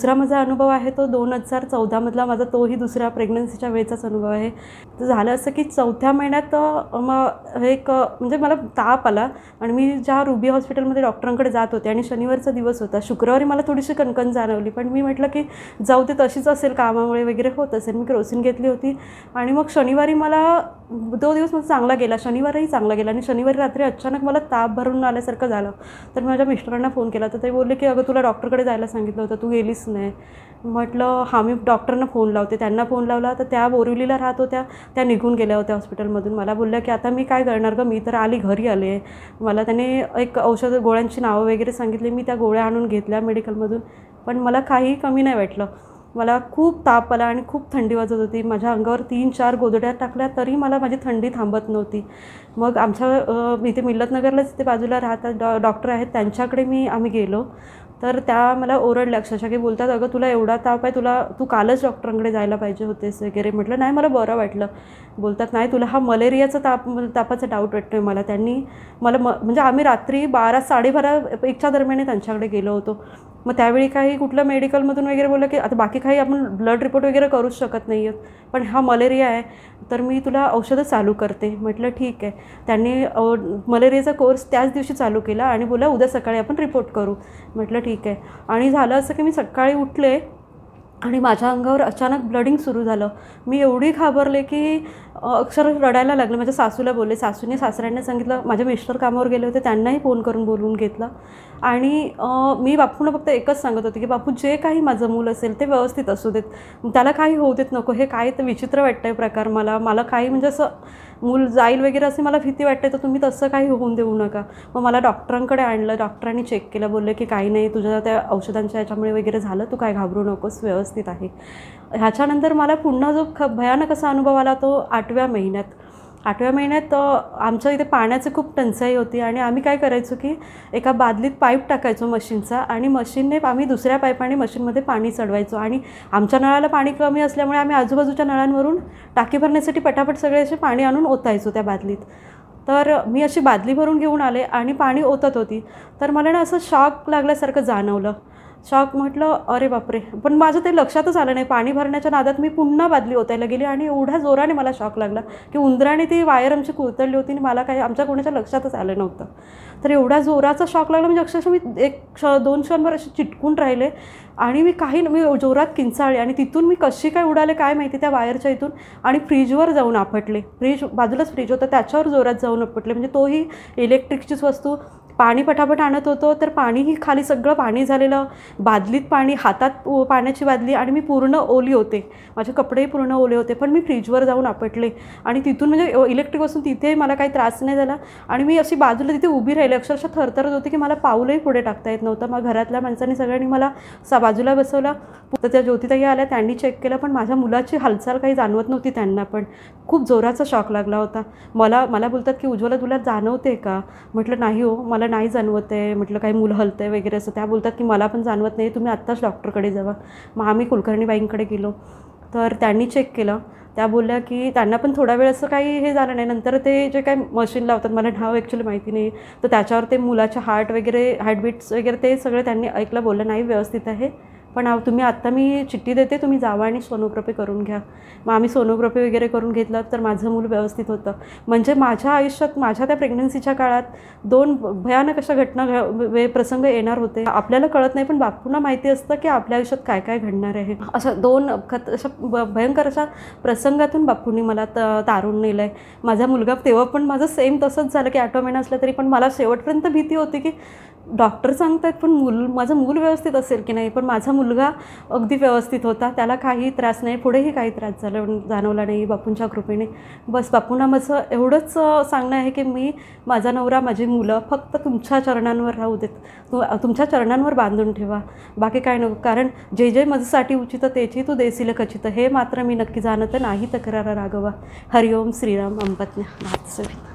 दुसरा माझा अनुभव आहे तो दोन हजार चौदामधला माझा तोही दुसरा प्रेग्नन्सीच्या वेळेचाच अनुभव आहे तर झालं असं की चौथ्या महिन्यात मग एक म्हणजे मला ताप आला आणि मी ज्या रुबी हॉस्पिटलमध्ये डॉक्टरांकडे जात होते आणि शनिवारचा दिवस होता शुक्रवारी मला थोडीशी कणकण जाणवली पण मी म्हटलं की जाऊ ते तशीच असेल कामामुळे वगैरे होत असेल मी क्रोसिन घेतली होती आणि मग शनिवारी मला तो दिवस माझा चांगला गेला शनिवारही चांगला गेला आणि शनिवारी रात्री अचानक मला ताप भरून आल्यासारखं झालं तर माझ्या मिस्टरांना फोन केला तर ते बोलले की अगं तुला डॉक्टरकडे जायला सांगितलं होतं तू गेलीस नाही म्हटलं हा मी डॉक्टरना फोन लावते त्यांना फोन लावला तर त्या बोरिवलीला राहत होत्या त्या निघून गेल्या होत्या हॉस्पिटलमधून मला बोलल्या की आता मी काय करणार गं मी तर आली घरी आले मला त्याने एक औषध गोळ्यांची नावं वगैरे सांगितली मी त्या गोळ्या आणून घेतल्या मेडिकलमधून पण मला काही कमी नाही वाटलं मला खूप ताप आला आणि खूप थंडी वाजत होती माझ्या अंगावर तीन चार गोदड्या टाकल्या तरी मला माझी थंडी थांबत नव्हती मग आमच्या इथे मिल्लतनगरलाच इथे बाजूला राहतात डॉ डॉक्टर आहेत त्यांच्याकडे मी आम्ही गेलो तर त्या मला ओरडल्या अक्षरशः की बोलतात अगं तुला एवढा ताप आहे तुला तू कालच डॉक्टरांकडे जायला पाहिजे होतेस वगैरे म्हटलं नाही मला बरं वाटलं बोलतात नाही तुला हा मलेरियाचा ताप तापाचा डाऊट वाटतो आहे मला त्यांनी मला म म्हणजे आम्ही रात्री बारा साडेबारा एकच्या दरम्यान त्यांच्याकडे गेलो होतो मग त्यावेळी काही कुठलं मेडिकलमधून वगैरे बोललं की आता बाकी काही आपण ब्लड रिपोर्ट वगैरे करूच शकत नाही आहेत पण हा मलेरिया आहे तर मी तुला औषधं चालू करते म्हटलं ठीक आहे त्यांनी मलेरियाचा कोर्स त्याच दिवशी चालू केला आणि बोला उद्या सकाळी आपण रिपोर्ट करू म्हटलं ठीक आहे आणि झालं असं की मी सकाळी उठले आणि माझ्या अंगावर अचानक ब्लडिंग सुरू झालं मी एवढी घाबरले की अक्षर रडायला लागले माझ्या सासूला बोलले सासूने सासऱ्यांना सांगितलं माझ्या मिस्टर कामावर गेले होते त्यांनाही फोन करून बोलवून घेतला आणि मी बापूंना फक्त एकच सांगत होते की बापू जे काही माझं मूल असेल ते व्यवस्थित असू देत त्याला काही होऊ देत नको हे काय तर विचित्र वाटतं प्रकार मला मला काही म्हणजे असं मूल जाईल वगैरे असे मला भीती वाटते तर तुम्ही तसं काही होऊन देऊ नका मग मला डॉक्टरांकडे आणलं डॉक्टरांनी चेक केलं बोललं की काही नाही तुझ्या त्या औषधांच्या याच्यामुळे वगैरे झालं तू काय घाबरू नकोस व्यवस्थित आहे ह्याच्यानंतर मला पुन्हा जो ख भयानक असा अनुभव आला तो आठव्या महिन्यात आठव्या महिन्यात आमच्या इथे पाण्याचं खूप टंचाई होती आणि आम्ही काय करायचो की एका बादलीत पाईप टाकायचो मशीनचा आणि मशीनने आम्ही दुसऱ्या पाईपाने मशीनमध्ये पाणी चढवायचो आणि आमच्या नळाला पाणी कमी असल्यामुळे आम्ही आजूबाजूच्या नळांवरून टाकी भरण्यासाठी पटापट सगळे असे पाणी आणून ओतायचो त्या बादलीत तर मी अशी बादली भरून घेऊन आले आणि पाणी ओतत होती तर मला ना असं शॉक लागल्यासारखं जाणवलं शॉक म्हटलं अरे बापरे पण माझं ते लक्षातच आलं नाही पाणी भरण्याच्या नादात मी पुन्हा बादली ओतायला गेली आणि एवढ्या जोराने मला शॉक लागला की उंदराने ती वायर आमची कुरतडली होती आणि मला काही आमच्या कोणाच्या लक्षातच आलं नव्हतं तर एवढ्या जोराचा शॉक लागला म्हणजे अक्षरशः मी एक क्ष दोन क्षणभर असे चिटकून राहिले आणि मी काही मी जोरात किंचाळले आणि तिथून मी कशी काय उडाले काय माहिती त्या वायरच्या इथून आणि फ्रीजवर जाऊन आपटले फ्रीज बाजूलाच फ्रीज होतं त्याच्यावर जोरात जाऊन आपटले म्हणजे तोही इलेक्ट्रिकचीच वस्तू पाणी पटापट आणत होतो तर पाणीही खाली सगळं पाणी झालेलं बादलीत पाणी हातात पाण्याची बादली आणि मी पूर्ण ओली होते माझे कपडेही पूर्ण ओले होते पण मी फ्रीजवर जाऊन आपटले आणि तिथून म्हणजे इलेक्ट्रिक वस्तून तिथे मला काही त्रास नाही झाला आणि मी अशी बाजूला तिथे उभी राहिले अक्षरशः थरथरत होते की मला पाऊलही पुढे टाकता येत नव्हतं मग घरातल्या माणसांनी सगळ्यांनी मला सा बाजूला बसवलं तर त्या ज्योतिताई आल्या त्यांनी चेक केलं पण माझ्या मुलाची हालचाल काही जाणवत नव्हती त्यांना पण खूप जोराचा शॉक लागला होता मला मला बोलतात की उज्ज्वला तुला जाणवते का म्हटलं नाही हो मला मला नाही जाणवत आहे म्हटलं काही मुलं हलतं आहे वगैरे असं त्या बोलतात की मला पण जाणवत नाही तुम्ही आत्ताच डॉक्टरकडे जावा मग आम्ही कुलकर्णीबाईंकडे गेलो तर त्यांनी चेक केलं त्या बोलल्या की त्यांना पण थोडा वेळ असं काही हे झालं नाही नंतर ते जे काय मशीन लावतात मला नाव ॲक्च्युली माहिती नाही तर त्याच्यावर ते मुलाच्या हार्ट वगैरे हार्टबीट्स वगैरे ते सगळं त्यांनी ऐकलं बोललं नाही व्यवस्थित आहे पण तुम्ही आत्ता मी चिठ्ठी देते तुम्ही जावा आणि सोनोग्राफी करून घ्या मग आम्ही सोनोग्राफी वगैरे करून घेतलं तर माझं मूल व्यवस्थित होतं म्हणजे माझ्या आयुष्यात माझ्या त्या प्रेग्नन्सीच्या काळात दोन भयानक अशा घटना घ प्रसंग येणार होते आपल्याला कळत नाही पण बापूंना माहिती असतं की आपल्या आयुष्यात काय काय घडणार आहे अशा दोन खत अशा भयंकर अशा प्रसंगातून बापूंनी मला त तारून नेलं आहे माझा मुलगा तेव्हा पण माझं सेम तसंच झालं की आठवा महिना असलं तरी पण मला शेवटपर्यंत भीती होती की डॉक्टर सांगत आहेत पण मूल माझं मूल व्यवस्थित असेल की नाही पण माझा मुलगा अगदी व्यवस्थित होता त्याला काही त्रास नाही पुढेही काही त्रास झाला जाणवला नाही बापूंच्या कृपेने बस बापूंना माझं एवढंच सांगणं आहे की मी माझा नवरा माझी मुलं फक्त तुमच्या चरणांवर राहू देत तु तुमच्या चरणांवर बांधून ठेवा बाकी काय नको कारण जे जे माझ्यासाठी उचित त्याची तू देशील खचित हे मात्र मी नक्की जाणत नाही तक्रार राघवा हरिओम श्रीराम अंपत्न्या भात